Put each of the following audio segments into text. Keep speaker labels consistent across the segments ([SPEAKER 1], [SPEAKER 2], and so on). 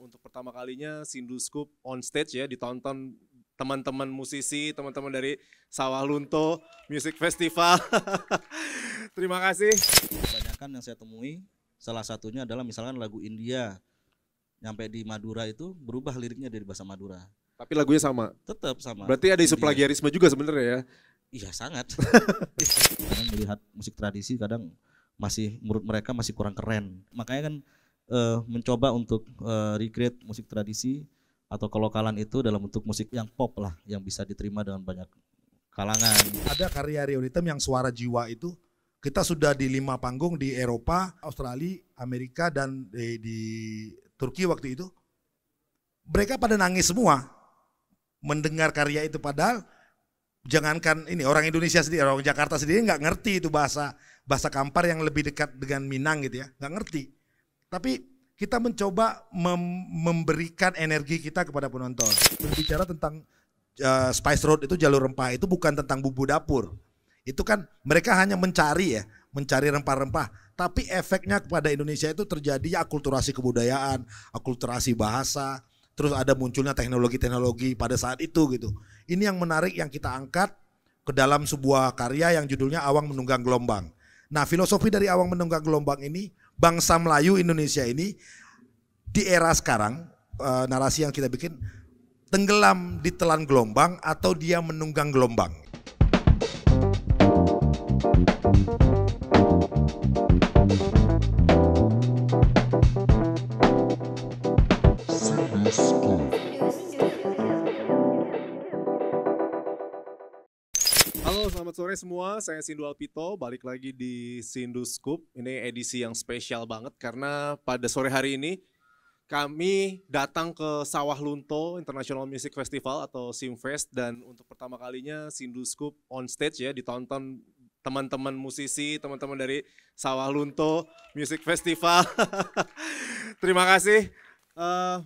[SPEAKER 1] untuk pertama kalinya Sindu Scoop on stage ya ditonton teman-teman musisi, teman-teman dari Sawah Lunto Music Festival.
[SPEAKER 2] Terima kasih. Kebanyakan yang saya temui salah satunya adalah misalkan lagu India nyampe di Madura itu berubah liriknya dari bahasa Madura. Tapi lagunya sama. Tetap sama. Berarti ada isu plagiarisme juga sebenarnya ya. Iya sangat. Karena melihat musik tradisi kadang masih menurut mereka masih kurang keren. Makanya kan uh, mencoba untuk uh, recreate musik tradisi atau kelokalan itu dalam bentuk musik yang pop lah yang bisa diterima dengan banyak
[SPEAKER 3] kalangan. Ada karya Rionitem yang suara jiwa itu kita sudah di lima panggung di Eropa, Australia, Amerika dan di, eh, di Turki waktu itu. Mereka pada nangis semua mendengar karya itu padahal jangankan ini orang Indonesia sendiri, orang Jakarta sendiri nggak ngerti itu bahasa bahasa Kampar yang lebih dekat dengan Minang gitu ya, nggak ngerti. Tapi kita mencoba mem memberikan energi kita kepada penonton. Berbicara tentang uh, Spice Road itu jalur rempah itu bukan tentang bumbu dapur. Itu kan mereka hanya mencari ya, mencari rempah-rempah. Tapi efeknya kepada Indonesia itu terjadi akulturasi kebudayaan, akulturasi bahasa, terus ada munculnya teknologi-teknologi pada saat itu gitu. Ini yang menarik yang kita angkat ke dalam sebuah karya yang judulnya Awang Menunggang Gelombang. Nah, filosofi dari Awang Menunggang Gelombang ini bangsa Melayu Indonesia ini di era sekarang uh, narasi yang kita bikin tenggelam ditelan gelombang atau dia menunggang gelombang.
[SPEAKER 1] sore semua, saya Sindu Alpito, balik lagi di Sindu Scoop. Ini edisi yang spesial banget karena pada sore hari ini kami datang ke Sawah Lunto International Music Festival atau SIMFest dan untuk pertama kalinya Sindu Scoop on stage ya ditonton teman-teman musisi, teman-teman dari Sawah Lunto Music Festival. Terima kasih. Uh,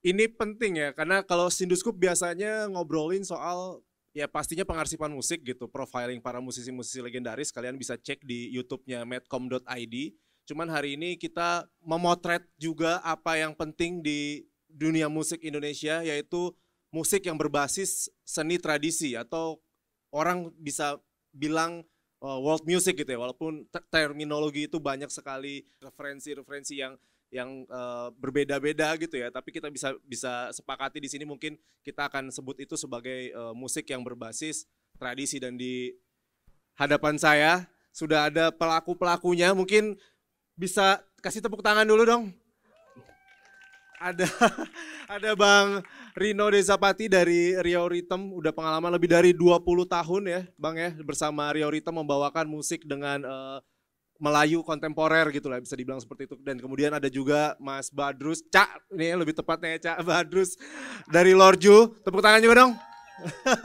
[SPEAKER 1] ini penting ya karena kalau Sindu Scoop biasanya ngobrolin soal Ya pastinya pengarsipan musik gitu, profiling para musisi-musisi legendaris kalian bisa cek di YouTube-nya medcom.id. Cuman hari ini kita memotret juga apa yang penting di dunia musik Indonesia yaitu musik yang berbasis seni tradisi atau orang bisa bilang eh, world music gitu ya walaupun terminologi itu banyak sekali referensi-referensi yang yang uh, berbeda-beda gitu ya tapi kita bisa bisa sepakati di sini mungkin kita akan sebut itu sebagai uh, musik yang berbasis tradisi dan di hadapan saya sudah ada pelaku-pelakunya mungkin bisa kasih tepuk tangan dulu dong ada ada Bang Rino Desapati dari Rio Rhythm udah pengalaman lebih dari 20 tahun ya Bang ya bersama Rio Rhythm membawakan musik dengan uh, Melayu kontemporer gitu lah bisa dibilang seperti itu dan kemudian ada juga Mas Badrus Cak ini lebih tepatnya ya, Cak Badrus dari Lorju tepuk tangan juga dong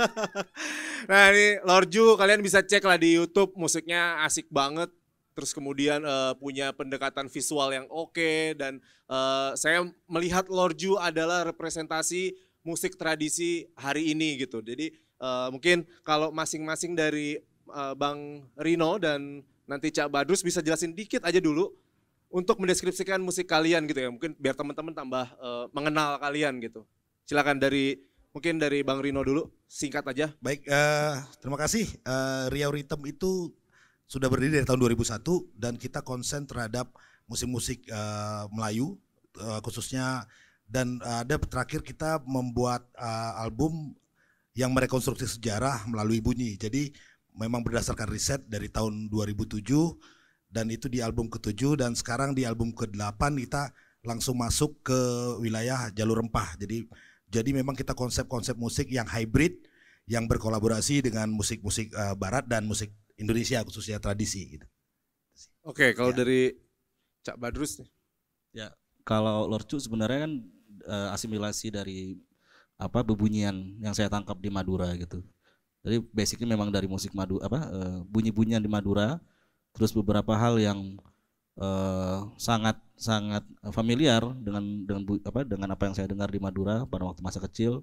[SPEAKER 1] nah ini Lorju kalian bisa cek lah di YouTube musiknya asik banget terus kemudian uh, punya pendekatan visual yang oke okay, dan uh, saya melihat Lorju adalah representasi musik tradisi hari ini gitu jadi uh, mungkin kalau masing-masing dari Bang Rino dan Nanti Cak Badrus bisa jelasin dikit aja dulu untuk mendeskripsikan musik kalian gitu ya. Mungkin biar teman-teman tambah uh, mengenal kalian gitu. Silakan dari mungkin dari Bang Rino dulu
[SPEAKER 3] singkat aja. Baik, uh, terima kasih. Uh, Riau Rhythm itu sudah berdiri dari tahun 2001 dan kita konsen terhadap musik-musik uh, Melayu uh, khususnya dan uh, ada terakhir kita membuat uh, album yang merekonstruksi sejarah melalui bunyi. Jadi memang berdasarkan riset dari tahun 2007 dan itu di album ke-7 dan sekarang di album ke-8 kita langsung masuk ke wilayah jalur rempah. Jadi jadi memang kita konsep-konsep musik yang hybrid yang berkolaborasi dengan musik-musik uh, barat dan musik Indonesia khususnya tradisi gitu.
[SPEAKER 1] Oke, okay, kalau ya. dari Cak Badrus nih.
[SPEAKER 2] Ya, kalau Lorcu sebenarnya kan uh, asimilasi dari apa bebunyian yang saya tangkap di Madura gitu. Jadi basicnya memang dari musik madu apa uh, bunyi-bunyian di Madura, terus beberapa hal yang uh, sangat sangat eh, familiar dengan dengan bu, apa dengan apa yang saya dengar di Madura pada waktu masa kecil.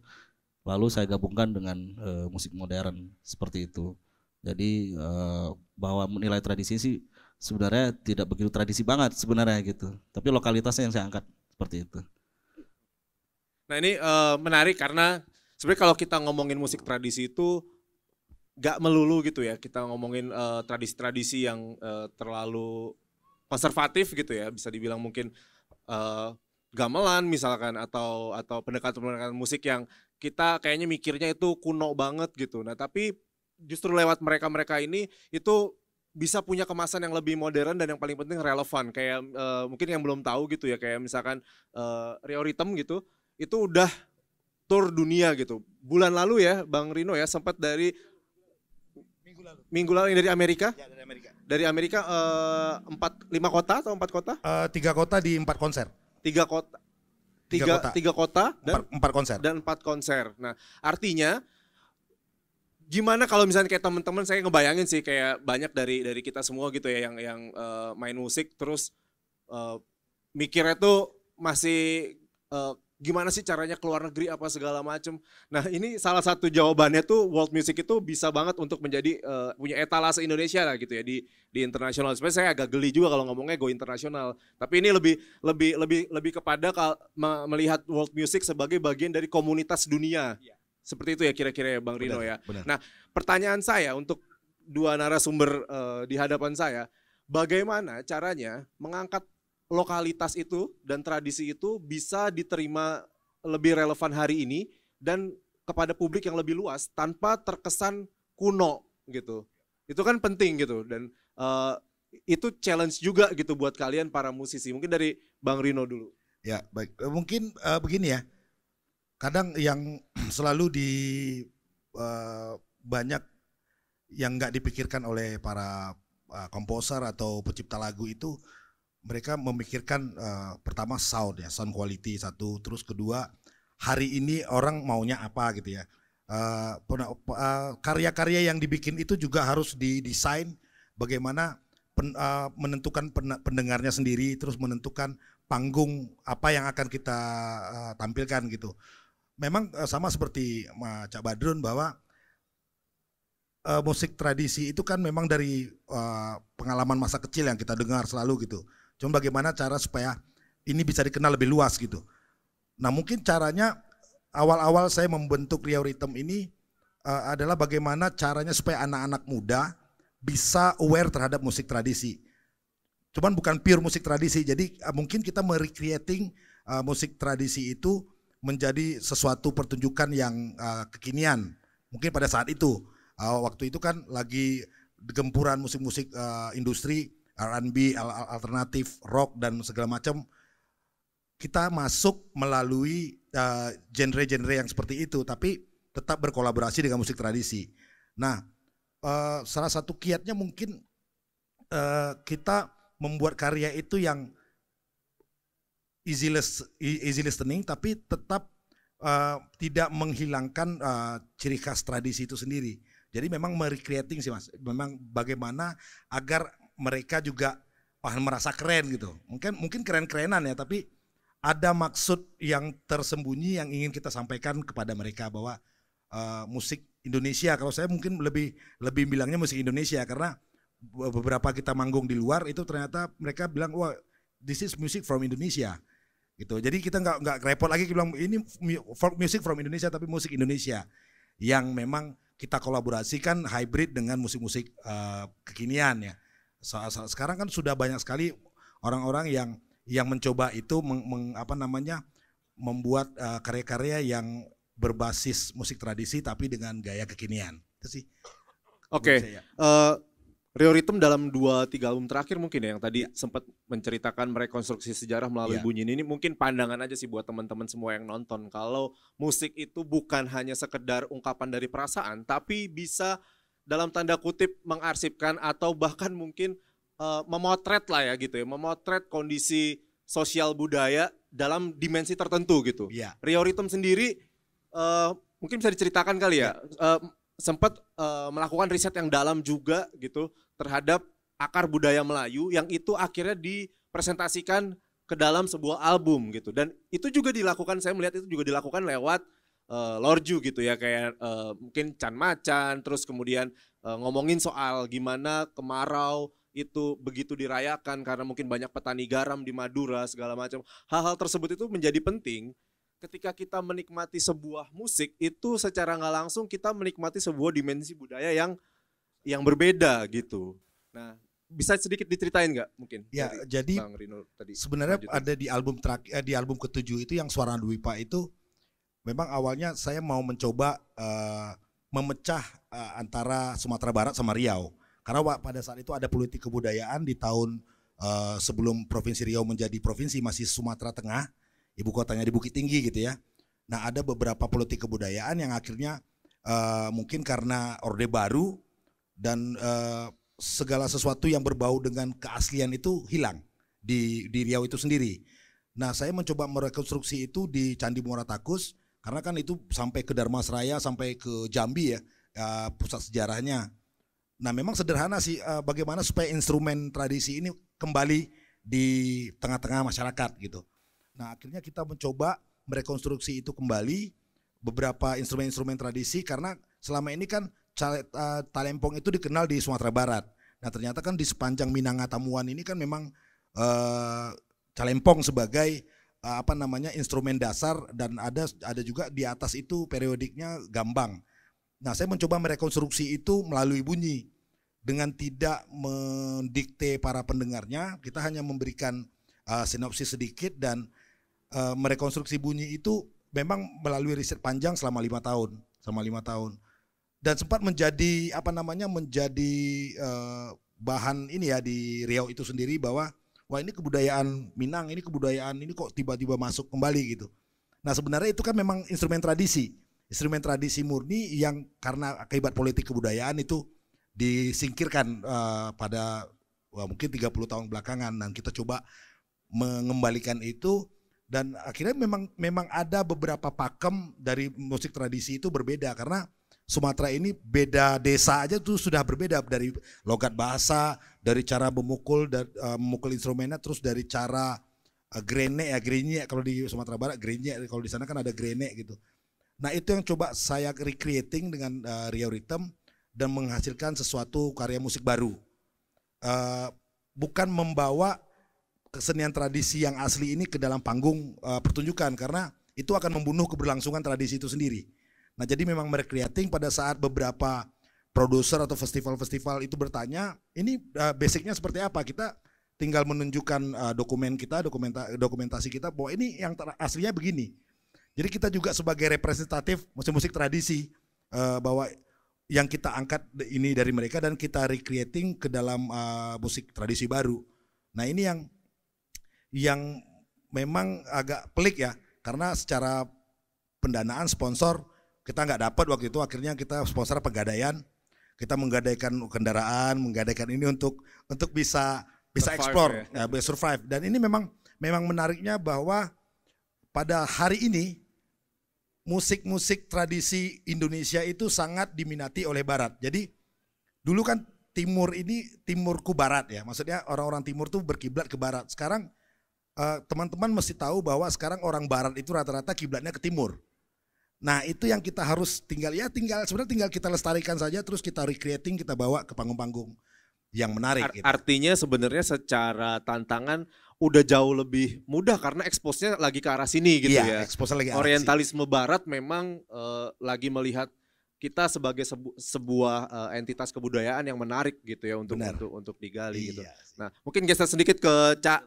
[SPEAKER 2] Lalu saya gabungkan dengan uh, musik modern seperti itu. Jadi uh, bahwa nilai tradisi sih sebenarnya tidak begitu tradisi banget sebenarnya gitu. Tapi lokalitasnya yang saya angkat seperti itu.
[SPEAKER 1] Nah ini uh, menarik karena sebenarnya kalau kita ngomongin musik tradisi itu gak melulu gitu ya kita ngomongin eh, tradisi-tradisi uh, yang uh, terlalu konservatif gitu ya bisa dibilang mungkin uh, gamelan misalkan atau atau pendekatan-pendekatan musik yang kita kayaknya mikirnya itu kuno banget gitu nah tapi justru lewat mereka-mereka ini itu bisa punya kemasan yang lebih modern dan yang paling penting relevan kayak uh, mungkin yang belum tahu gitu ya kayak misalkan uh, Rio Rhythm gitu itu udah tour dunia gitu bulan lalu ya Bang Rino ya sempat dari lalu. Minggu lalu yang dari Amerika? Ya, dari Amerika. Dari Amerika uh, empat lima kota atau empat kota?
[SPEAKER 3] Uh, tiga kota di empat konser.
[SPEAKER 1] Tiga kota.
[SPEAKER 3] Tiga, tiga kota, tiga
[SPEAKER 1] kota dan empat, empat konser. Dan empat konser. Nah, artinya gimana kalau misalnya kayak teman-teman saya ngebayangin sih kayak banyak dari dari kita semua gitu ya yang yang uh, main musik terus uh, mikirnya tuh masih uh, gimana sih caranya keluar negeri apa segala macem. Nah ini salah satu jawabannya tuh world music itu bisa banget untuk menjadi uh, punya etalase Indonesia lah gitu ya di di internasional. Sebenarnya saya agak geli juga kalau ngomongnya go internasional. Tapi ini lebih lebih lebih lebih kepada kal melihat world music sebagai bagian dari komunitas dunia. Iya. Seperti itu ya kira-kira ya Bang Rino ya. Benar. Nah pertanyaan saya untuk dua narasumber uh, di hadapan saya, bagaimana caranya mengangkat lokalitas itu dan tradisi itu bisa diterima lebih relevan hari ini dan kepada publik yang lebih luas tanpa terkesan kuno gitu. Itu kan penting gitu dan uh, itu challenge juga gitu buat kalian para musisi. Mungkin dari Bang Rino dulu.
[SPEAKER 3] Ya, baik. Eh, mungkin uh, begini ya. Kadang yang selalu di uh, banyak yang nggak dipikirkan oleh para uh, komposer atau pencipta lagu itu mereka memikirkan uh, pertama sound ya sound quality satu terus kedua hari ini orang maunya apa gitu ya eh, eh, karya-karya uh, uh, yang dibikin itu juga harus didesain bagaimana pen, uh, menentukan pen, pendengarnya sendiri terus menentukan panggung apa yang akan kita uh, tampilkan gitu memang uh, sama seperti uh, Cak Badrun bahwa musik tradisi itu kan memang dari uh, pengalaman masa kecil yang kita dengar selalu gitu Cuma bagaimana cara supaya ini bisa dikenal lebih luas gitu. Nah mungkin caranya awal-awal saya membentuk Riau Rhythm ini uh, adalah bagaimana caranya supaya anak-anak muda bisa aware terhadap musik tradisi. Cuman bukan pure musik tradisi, jadi uh, mungkin kita merecreating uh, musik tradisi itu menjadi sesuatu pertunjukan yang uh, kekinian. Mungkin pada saat itu, uh, waktu itu kan lagi gempuran musik-musik uh, industri R&B, alternatif, rock dan segala macam kita masuk melalui eh, genre-genre uh, yang seperti itu tapi tetap berkolaborasi dengan musik tradisi. Nah, uh, salah satu kiatnya mungkin uh, kita membuat karya itu yang easy, list, easy listening tapi tetap uh, tidak menghilangkan uh, ciri khas tradisi itu sendiri. Jadi memang merecreating sih mas, memang bagaimana agar mereka juga paham merasa keren gitu. Mungkin mungkin keren-kerenan ya, tapi ada maksud yang tersembunyi yang ingin kita sampaikan kepada mereka bahwa uh, musik Indonesia kalau saya mungkin lebih lebih bilangnya musik Indonesia karena beberapa kita manggung di luar itu ternyata mereka bilang wah this is music from Indonesia gitu. Jadi kita nggak nggak repot lagi bilang ini folk music from Indonesia tapi musik Indonesia yang memang kita kolaborasikan hybrid dengan musik-musik uh, kekinian ya saat-saat sekarang kan sudah banyak sekali orang-orang yang yang mencoba itu meng, meng, apa namanya membuat eh, karya-karya yang berbasis musik tradisi tapi dengan gaya kekinian itu sih oke okay. Eh, Rhythm dalam dua
[SPEAKER 1] tiga album terakhir mungkin ya yang tadi ya. sempat menceritakan merekonstruksi sejarah melalui ya. bunyi ini mungkin pandangan aja sih buat teman-teman semua yang nonton kalau musik itu bukan hanya sekedar ungkapan dari perasaan tapi bisa dalam tanda kutip mengarsipkan atau bahkan mungkin uh, memotret lah ya gitu ya, memotret kondisi sosial budaya dalam dimensi tertentu gitu. Ya. Rio Ritem sendiri uh, mungkin bisa diceritakan kali ya, ya. Uh, sempat uh, melakukan riset yang dalam juga gitu terhadap akar budaya Melayu yang itu akhirnya dipresentasikan ke dalam sebuah album gitu dan itu juga dilakukan saya melihat itu juga dilakukan lewat uh, lorju gitu ya kayak uh, mungkin Can Macan terus kemudian uh, ngomongin soal gimana kemarau itu begitu dirayakan karena mungkin banyak petani garam di Madura segala macam. Hal-hal tersebut itu menjadi penting ketika kita menikmati sebuah musik itu secara nggak langsung kita menikmati sebuah dimensi budaya yang yang berbeda gitu. Nah, bisa sedikit diceritain nggak mungkin? Ya, jadi Bang
[SPEAKER 3] Sebenarnya ada di album terakhir di album ketujuh itu yang suara Pak itu memang awalnya saya mau mencoba uh, memecah uh, antara Sumatera Barat sama Riau. Karena pada saat itu ada politik kebudayaan di tahun uh, sebelum provinsi Riau menjadi provinsi masih Sumatera Tengah, ibu kotanya di Bukit Tinggi gitu ya. Nah, ada beberapa politik kebudayaan yang akhirnya uh, mungkin karena Orde Baru dan uh, segala sesuatu yang berbau dengan keaslian itu hilang di di Riau itu sendiri. Nah, saya mencoba merekonstruksi itu di Candi Muara Takus karena kan itu sampai ke Darmasraya, sampai ke Jambi ya, uh, pusat sejarahnya. Nah memang sederhana sih uh, bagaimana supaya instrumen tradisi ini kembali di tengah-tengah masyarakat gitu. Nah akhirnya kita mencoba merekonstruksi itu kembali beberapa instrumen-instrumen tradisi karena selama ini kan eh, talempong itu dikenal di Sumatera Barat. Nah ternyata kan di sepanjang Minangatamuan ini kan memang uh, Calempong sebagai Eh, apa namanya instrumen dasar dan ada ada juga di atas itu periodiknya gambang. Nah, saya mencoba merekonstruksi itu melalui bunyi dengan tidak mendikte para pendengarnya, kita hanya memberikan uh, sinopsis sedikit dan uh, merekonstruksi bunyi itu memang melalui riset panjang selama lima tahun, selama lima tahun dan sempat menjadi apa namanya menjadi uh, bahan ini ya di Riau itu sendiri bahwa wah ini kebudayaan Minang, ini kebudayaan ini kok tiba-tiba masuk kembali gitu. Nah sebenarnya itu kan memang instrumen tradisi, instrumen tradisi murni yang karena akibat politik kebudayaan itu disingkirkan uh, pada wah, mungkin 30 tahun belakangan dan kita coba mengembalikan itu dan akhirnya memang memang ada beberapa pakem dari musik tradisi itu berbeda karena Sumatera ini beda desa aja tuh sudah berbeda dari logat bahasa, dari cara memukul dan uh, eh, memukul instrumennya terus dari cara uh, grene ya grenye ya. kalau di Sumatera Barat grenye ya. kalau di sana kan ada grene gitu. Nah, itu yang coba saya recreating dengan uh, eh, Rio Rhythm dan menghasilkan sesuatu karya musik baru. Uh, bukan membawa kesenian tradisi yang asli ini ke dalam panggung uh, pertunjukan karena itu akan membunuh keberlangsungan tradisi itu sendiri Nah jadi memang merecreating pada saat beberapa produser atau festival-festival itu bertanya, ini uh, basicnya seperti apa? Kita tinggal menunjukkan uh, dokumen kita, dokumenta dokumentasi kita bahwa ini yang aslinya begini. Jadi kita juga sebagai representatif musik-musik tradisi uh, bahwa yang kita angkat ini dari mereka dan kita recreating ke dalam uh, musik tradisi baru. Nah, ini yang yang memang agak pelik ya karena secara pendanaan sponsor kita nggak dapat waktu itu akhirnya kita sponsor pegadaian kita menggadaikan kendaraan menggadaikan ini untuk untuk bisa bisa survive, explore ya. ya survive dan ini memang memang menariknya bahwa pada hari ini musik-musik tradisi Indonesia itu sangat diminati oleh barat jadi dulu kan timur ini timurku barat ya maksudnya orang-orang timur tuh berkiblat ke barat sekarang eh, teman-teman uh, teman -teman mesti tahu bahwa sekarang orang barat itu rata-rata kiblatnya ke timur Nah itu yang kita harus tinggal ya tinggal sebenarnya tinggal kita lestarikan saja terus kita recreating kita bawa ke panggung-panggung yang menarik. Ar gitu.
[SPEAKER 1] Artinya sebenarnya secara tantangan udah jauh lebih mudah karena eksposnya lagi ke arah sini gitu iya, ya. Eksposnya lagi Orientalisme sini. Barat memang uh, lagi melihat kita sebagai sebu sebuah uh, entitas kebudayaan yang menarik gitu ya untuk Benar. untuk untuk digali gitu. iya, gitu. Nah, mungkin geser sedikit ke Cak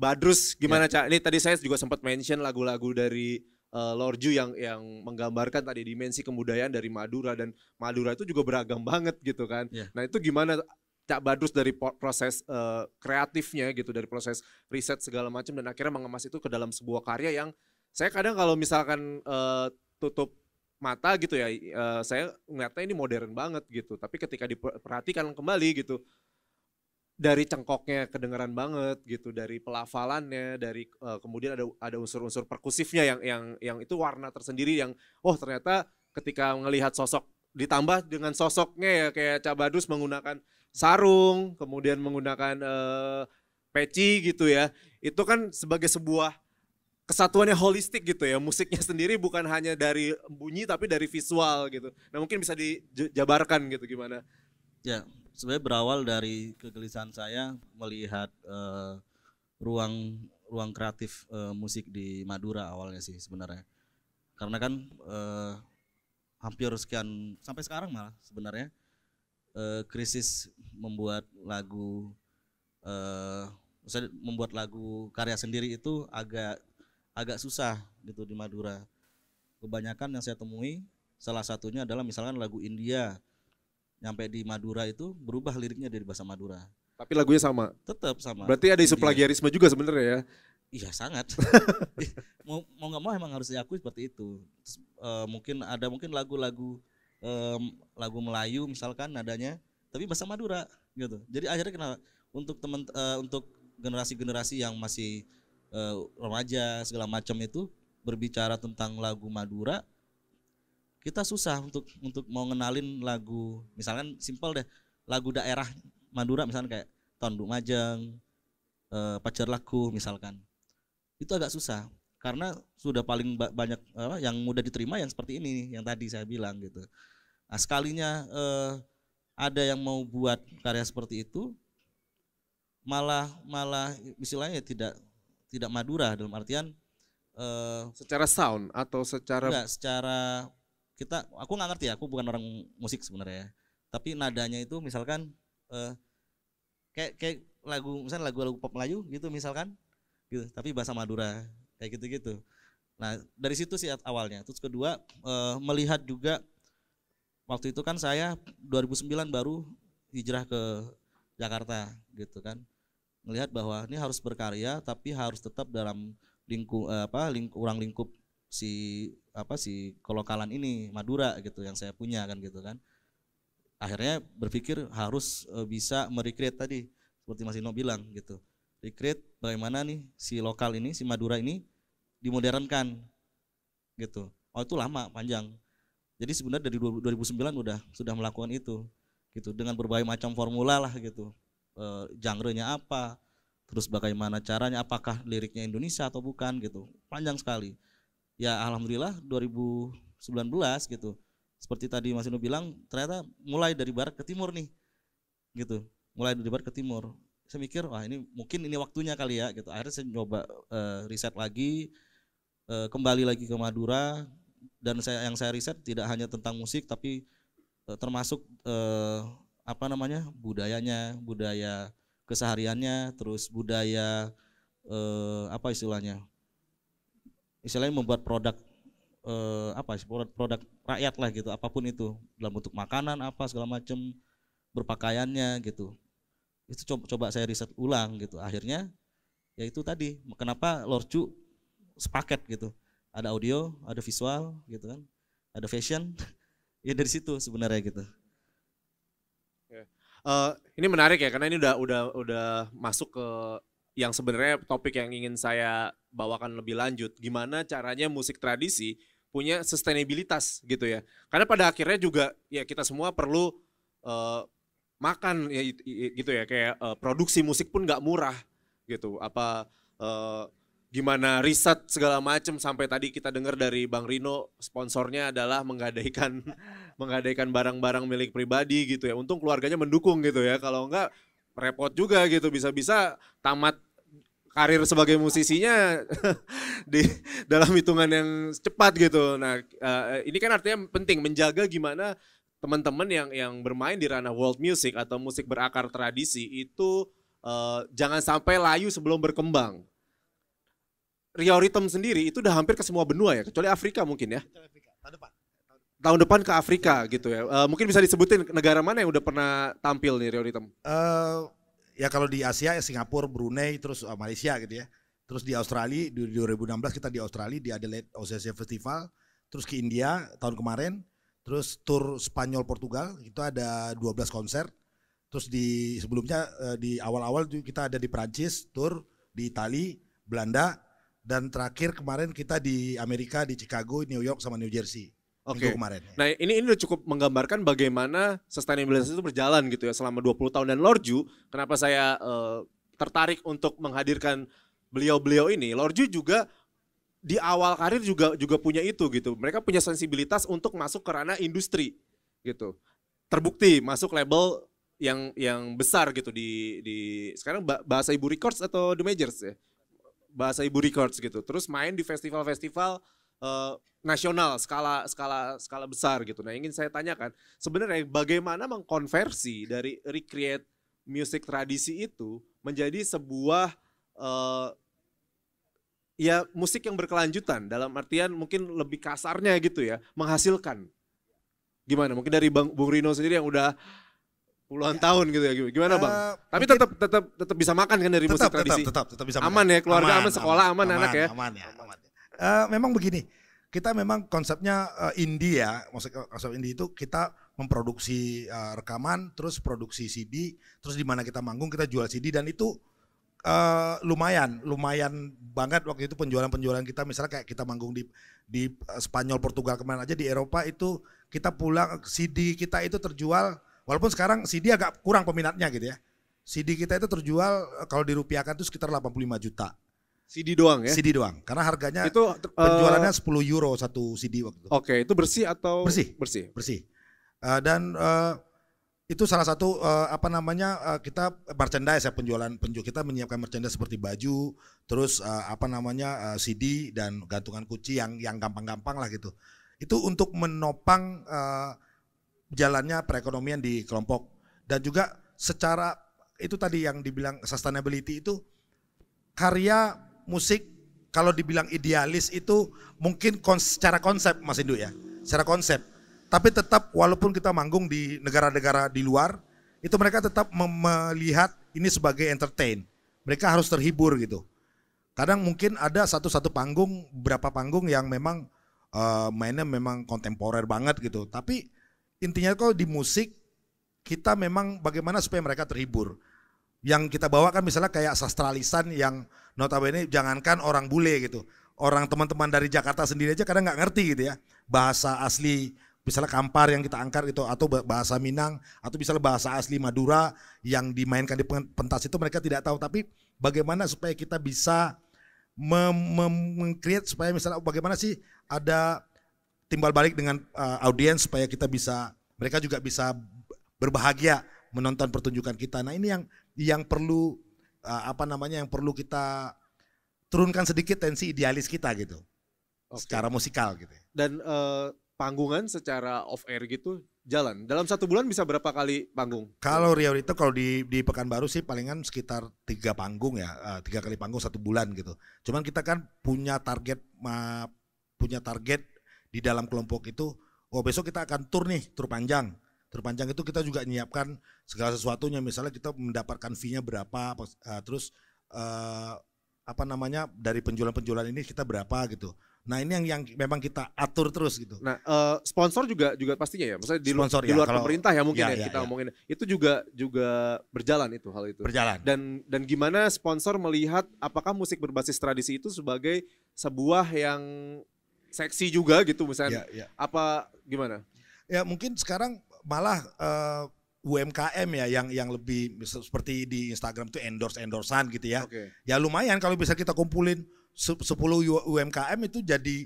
[SPEAKER 1] Badrus gimana ya. Cak? Ini tadi saya juga sempat mention lagu-lagu dari uh, Lorju yang yang menggambarkan tadi dimensi kebudayaan dari Madura dan Madura itu juga beragam banget gitu kan. Yeah. Nah, itu gimana Cak Badrus dari proses uh, kreatifnya gitu, dari proses riset segala macam dan akhirnya mengemas itu ke dalam sebuah karya yang saya kadang kalau misalkan uh, tutup mata gitu ya, uh, saya ngeliatnya ini modern banget gitu. Tapi ketika diperhatikan kembali gitu, dari cengkoknya kedengeran banget gitu dari pelafalannya dari uh, kemudian ada ada unsur-unsur perkusifnya yang yang yang itu warna tersendiri yang oh ternyata ketika melihat sosok ditambah dengan sosoknya ya kayak Cabadus menggunakan sarung kemudian menggunakan uh, peci gitu ya itu kan sebagai sebuah kesatuannya holistik gitu ya musiknya sendiri bukan hanya dari bunyi tapi dari visual gitu nah mungkin bisa
[SPEAKER 2] dijabarkan gitu gimana ya sebenarnya berawal dari kegelisahan saya melihat uh, ruang ruang kreatif uh, musik di Madura awalnya sih sebenarnya. Karena kan uh, hampir sekian sampai sekarang malah sebenarnya uh, krisis membuat lagu uh, membuat lagu karya sendiri itu agak agak susah gitu di Madura. Kebanyakan yang saya temui salah satunya adalah misalkan lagu India nyampe di Madura itu berubah liriknya dari bahasa Madura. Tapi lagunya sama. Tetap sama. Berarti ada isu iya. plagiarisme juga sebenarnya ya. Iya sangat. mau mau nggak mau emang harus diakui seperti itu. Terus, eh, mungkin ada mungkin lagu-lagu um, lagu Melayu misalkan nadanya, tapi bahasa Madura gitu. Jadi akhirnya kenapa untuk teman uh, eh, untuk generasi-generasi yang masih uh, remaja segala macam itu berbicara tentang lagu Madura kita susah untuk untuk mau ngenalin lagu misalkan simpel deh lagu daerah Madura misalkan kayak Tondu Majang, eh, Pacar Laku misalkan itu agak susah karena sudah paling ba banyak apa, yang mudah diterima yang seperti ini yang tadi saya bilang gitu. Nah, sekalinya eh, ada yang mau buat karya seperti itu malah malah istilahnya ya tidak tidak Madura dalam artian eh, secara sound atau secara enggak, secara kita aku nggak ngerti ya aku bukan orang musik sebenarnya ya. tapi nadanya itu misalkan uh, kayak kayak lagu misalnya lagu-lagu pop Melayu gitu misalkan gitu tapi bahasa Madura kayak gitu-gitu nah dari situ sih awalnya terus kedua uh, melihat juga waktu itu kan saya 2009 baru hijrah ke Jakarta gitu kan melihat bahwa ini harus berkarya tapi harus tetap dalam lingkup eh, apa lingkup orang lingkup si apa si kelokalan ini Madura gitu yang saya punya kan gitu kan akhirnya berpikir harus eh, bisa merecreate tadi seperti Mas Ino bilang gitu recreate bagaimana nih si lokal ini si Madura ini dimodernkan gitu oh itu lama panjang jadi sebenarnya dari 2009 udah sudah melakukan itu gitu dengan berbagai macam formula lah gitu e, genre-nya apa terus bagaimana caranya apakah liriknya Indonesia atau bukan gitu panjang sekali ya alhamdulillah 2019 gitu seperti tadi Mas Inu bilang ternyata mulai dari barat ke timur nih gitu mulai dari barat ke timur saya mikir wah ini mungkin ini waktunya kali ya gitu akhirnya saya coba uh, eh, riset lagi uh, kembali lagi ke Madura dan saya yang saya riset tidak hanya tentang musik tapi uh, termasuk uh, apa namanya budayanya budaya kesehariannya terus budaya uh, apa istilahnya istilahnya membuat produk eh, apa sih produk, produk rakyat lah gitu apapun itu dalam bentuk makanan apa segala macam berpakaiannya gitu itu coba, coba saya riset ulang gitu akhirnya ya itu tadi kenapa lorju sepaket gitu ada audio ada visual gitu kan ada fashion ya dari situ sebenarnya gitu
[SPEAKER 1] uh, ini menarik ya karena ini udah udah udah masuk ke yang sebenarnya topik yang ingin saya bawakan lebih lanjut gimana caranya musik tradisi punya sustainabilitas gitu ya karena pada akhirnya juga ya kita semua perlu uh, makan ya gitu ya kayak uh, produksi musik pun nggak murah gitu apa uh, gimana riset segala macam sampai tadi kita dengar dari Bang Rino sponsornya adalah menggadaikan menggadaikan barang-barang milik pribadi gitu ya untung keluarganya mendukung gitu ya kalau enggak repot juga gitu bisa-bisa tamat karir sebagai musisinya di dalam hitungan yang cepat gitu. Nah, eh, ini kan artinya penting menjaga gimana teman-teman yang yang bermain di ranah world music atau musik berakar tradisi itu uh, jangan sampai layu sebelum berkembang. Rio Rhythm sendiri itu udah hampir ke semua benua ya, kecuali Afrika mungkin ya. tahun depan. Tahun depan ke Afrika gitu ya. Uh, mungkin bisa disebutin negara mana yang udah pernah tampil nih Rio Rhythm?
[SPEAKER 3] Uh, ya kalau di Asia ya Singapura, Brunei, terus uh, Malaysia gitu ya. Terus di Australia di 2016 kita di Australia di Adelaide Ossetia Festival, terus ke India tahun kemarin, terus tur Spanyol Portugal itu ada 12 konser. Terus di sebelumnya eh, di awal-awal kita ada di Prancis, tur di Itali, Belanda dan terakhir kemarin kita di Amerika di Chicago, New York sama New Jersey okay. kemarin.
[SPEAKER 1] Nah ini ini udah cukup menggambarkan bagaimana sustainability itu berjalan gitu ya selama 20 tahun. Dan Lorju, kenapa saya uh, tertarik untuk menghadirkan beliau-beliau ini, Lorju juga di awal karir juga juga punya itu gitu. Mereka punya sensibilitas untuk masuk ke ranah industri gitu. Terbukti masuk label yang yang besar gitu di di sekarang bahasa Ibu Records atau The Majors ya. Bahasa Ibu Records gitu. Terus main di festival-festival Eh, nasional skala skala skala besar gitu. Nah, ingin saya tanyakan sebenarnya bagaimana mengkonversi dari recreate music tradisi itu menjadi sebuah uh, ya musik yang berkelanjutan dalam artian mungkin lebih kasarnya gitu ya, menghasilkan. Gimana? Mungkin dari Bang Bung Rino sendiri yang udah puluhan ya. tahun gitu ya gimana bang? Eh, Tapi tetap tetap tetap
[SPEAKER 3] bisa makan kan dari tetap, musik tetap, tradisi. Tetap tetap bisa makan. Aman ya keluarga aman, aman sekolah aman, aman, anak ya. Aman ya. Aman. Ya uh, memang begini, kita memang konsepnya uh, indie ya, maksudnya eh, konsep indie itu kita memproduksi uh, rekaman, terus produksi CD, terus di mana kita manggung kita jual CD dan itu uh, lumayan, lumayan banget waktu itu penjualan-penjualan kita misalnya kayak kita manggung di di Spanyol, Portugal kemarin aja di Eropa itu kita pulang CD kita itu terjual walaupun sekarang CD agak kurang peminatnya gitu ya. CD kita itu terjual kalau dirupiahkan itu sekitar 85 juta. CD doang ya? CD doang, karena harganya itu uh, penjualannya 10 euro satu CD waktu itu. Oke, okay, itu bersih atau? Bersih, bersih, bersih. Uh, dan uh, itu salah satu uh, apa namanya uh, kita merchandise ya penjualan penjual kita menyiapkan merchandise seperti baju, terus uh, apa namanya uh, CD dan gantungan kunci yang yang gampang-gampang lah gitu. Itu untuk menopang uh, jalannya perekonomian di kelompok dan juga secara itu tadi yang dibilang sustainability itu karya musik kalau dibilang idealis itu mungkin kons secara konsep Mas Indu ya, secara konsep. Tapi tetap walaupun kita manggung di negara-negara di luar, itu mereka tetap melihat ini sebagai entertain. Mereka harus terhibur gitu. Kadang mungkin ada satu-satu panggung, beberapa panggung yang memang uh, mainnya memang kontemporer banget gitu. Tapi intinya kalau di musik kita memang bagaimana supaya mereka terhibur yang kita bawa kan misalnya kayak sastralisan yang notabene jangankan orang bule gitu. Orang teman-teman dari Jakarta sendiri aja kadang nggak ngerti gitu ya. Bahasa asli misalnya Kampar yang kita angkat itu atau bahasa Minang atau misalnya bahasa asli Madura yang dimainkan di pentas itu mereka tidak tahu tapi bagaimana supaya kita bisa mengcreate supaya misalnya bagaimana sih ada timbal balik dengan uh, audiens supaya kita bisa mereka juga bisa berbahagia menonton pertunjukan kita. Nah, ini yang yang perlu uh, apa namanya yang perlu kita turunkan sedikit tensi idealis kita gitu. Okay. Secara musikal gitu.
[SPEAKER 1] Dan uh, panggungan secara off air gitu jalan. Dalam satu bulan bisa berapa kali panggung?
[SPEAKER 3] Kalau Riau itu kalau di di Pekanbaru sih palingan sekitar tiga panggung ya, uh, tiga kali panggung satu bulan gitu. Cuman kita kan punya target uh, punya target di dalam kelompok itu. Oh besok kita akan tur nih, tur panjang terpanjang itu kita juga menyiapkan segala sesuatunya misalnya kita mendapatkan fee-nya berapa uh, terus uh, apa namanya dari penjualan-penjualan ini kita berapa gitu. Nah, ini yang yang memang kita atur terus gitu. Nah,
[SPEAKER 1] uh, sponsor juga juga pastinya ya. Maksudnya di, sponsor, di ya. luar kalau, pemerintah ya mungkin ya, ya, ya kita ya. ngomongin itu juga juga berjalan itu hal itu. Berjalan. Dan dan gimana sponsor melihat apakah musik berbasis tradisi itu sebagai sebuah yang seksi juga gitu misalnya. Ya, ya. Apa gimana?
[SPEAKER 3] Ya, mungkin sekarang malah uh, eh, UMKM ya yang yang lebih seperti di Instagram itu endorse endorsean gitu ya. Okay. Ya lumayan kalau bisa kita kumpulin 10 UMKM itu jadi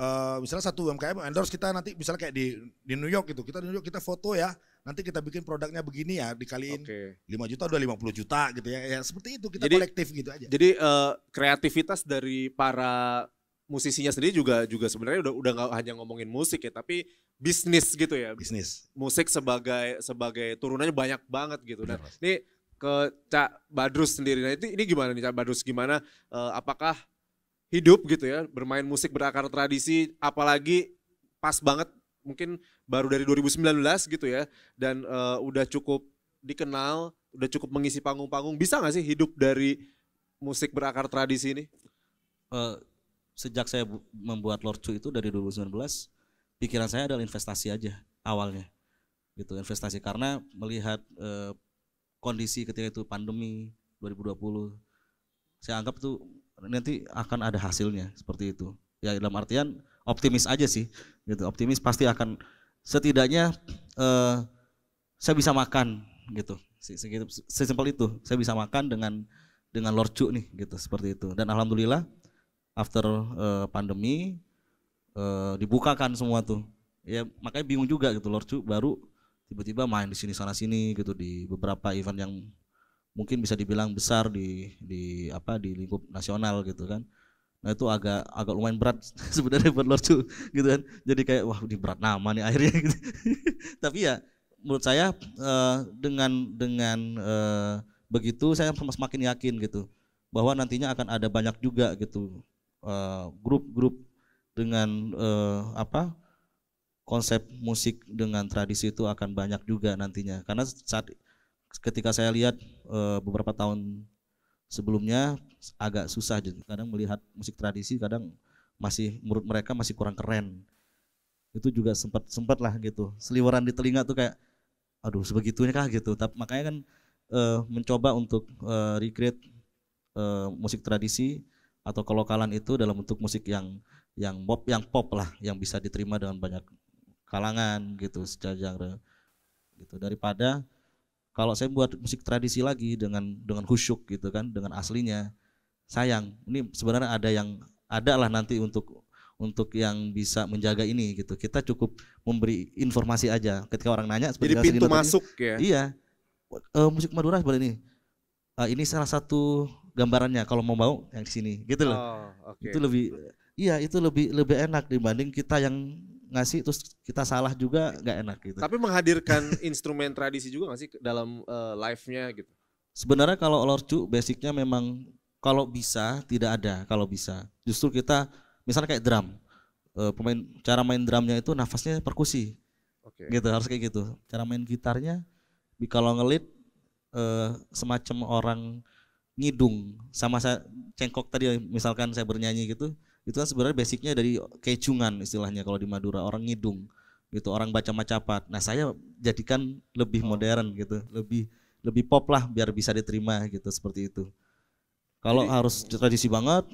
[SPEAKER 3] uh, misalnya satu UMKM endorse kita nanti misalnya kayak di di New York gitu. Kita di New York kita foto ya. Nanti kita bikin produknya begini ya dikaliin okay. 5 juta udah 50 juta gitu ya. Ya seperti itu kita jadi, kolektif gitu aja.
[SPEAKER 1] Jadi uh, kreativitas dari para musisinya sendiri juga juga sebenarnya udah udah gak hanya ngomongin musik ya, tapi bisnis gitu ya. Bisnis. Musik sebagai sebagai turunannya banyak banget gitu. Nah, Benar, ini ke Cak Badrus sendiri. Nah, itu ini gimana nih Cak Badrus? Gimana uh, apakah hidup gitu ya, bermain musik berakar tradisi apalagi pas banget mungkin baru dari 2019 gitu ya dan uh, udah cukup dikenal, udah cukup mengisi panggung-panggung. Bisa nggak sih hidup dari musik berakar tradisi ini?
[SPEAKER 2] Uh, sejak saya membuat Lorcu itu dari 2019 pikiran saya adalah investasi aja awalnya gitu investasi karena melihat eh, kondisi ketika itu pandemi 2020 saya anggap tuh nanti akan ada hasilnya seperti itu ya dalam artian optimis aja sih gitu optimis pasti akan setidaknya eh, saya bisa makan gitu segitu sesimpel itu saya bisa makan dengan dengan lorcu nih gitu seperti itu dan alhamdulillah after eh, pandemi Eh, dibukakan semua tuh ya makanya bingung juga gitu Lorcu baru tiba-tiba main di sini sana sini gitu di beberapa event yang mungkin bisa dibilang besar di di apa di lingkup nasional gitu kan nah itu agak agak lumayan berat sebenarnya buat Lorcu gitu kan jadi kayak wah ini berat nama nih akhirnya gitu. tapi ya menurut saya uh, dengan dengan uh, begitu saya semakin yakin gitu bahwa nantinya akan ada banyak juga gitu grup-grup uh, grup -grup dengan uh, apa konsep musik dengan tradisi itu akan banyak juga nantinya karena saat ketika saya lihat uh, beberapa tahun sebelumnya agak susah kadang melihat musik tradisi kadang masih menurut mereka masih kurang keren itu juga sempat sempat lah gitu seliweran di telinga tuh kayak aduh sebegitunya kah gitu tapi makanya kan uh, mencoba untuk uh, recreate uh, musik tradisi atau kelokalan itu dalam bentuk musik yang yang pop yang pop lah yang bisa diterima dengan banyak kalangan gitu secara genre gitu daripada kalau saya buat musik tradisi lagi dengan dengan khusyuk gitu kan dengan aslinya sayang ini sebenarnya ada yang ada lah nanti untuk untuk yang bisa menjaga ini gitu kita cukup memberi informasi aja ketika orang nanya jadi pintu masuk ya iya uh, musik Madura seperti ini uh, ini salah satu gambarannya kalau mau mau yang sini gitu loh oh, okay. itu lebih Iya itu lebih lebih enak dibanding kita yang ngasih terus kita salah juga nggak enak gitu. Tapi
[SPEAKER 1] menghadirkan instrumen tradisi juga nggak sih dalam uh, live-nya gitu?
[SPEAKER 2] Sebenarnya kalau lorcu basicnya memang kalau bisa tidak ada kalau bisa. Justru kita misalnya kayak drum, uh, pemain cara main drumnya itu nafasnya perkusi, okay. gitu harus kayak gitu. Cara main gitarnya kalau ngelit uh, eh, semacam orang ngidung sama saya cengkok tadi misalkan saya bernyanyi gitu itu kan sebenarnya basicnya dari kecungan istilahnya kalau di Madura orang ngidung gitu orang baca macapat nah saya jadikan lebih oh. modern gitu lebih lebih pop lah biar bisa diterima gitu seperti itu kalau harus tradisi banget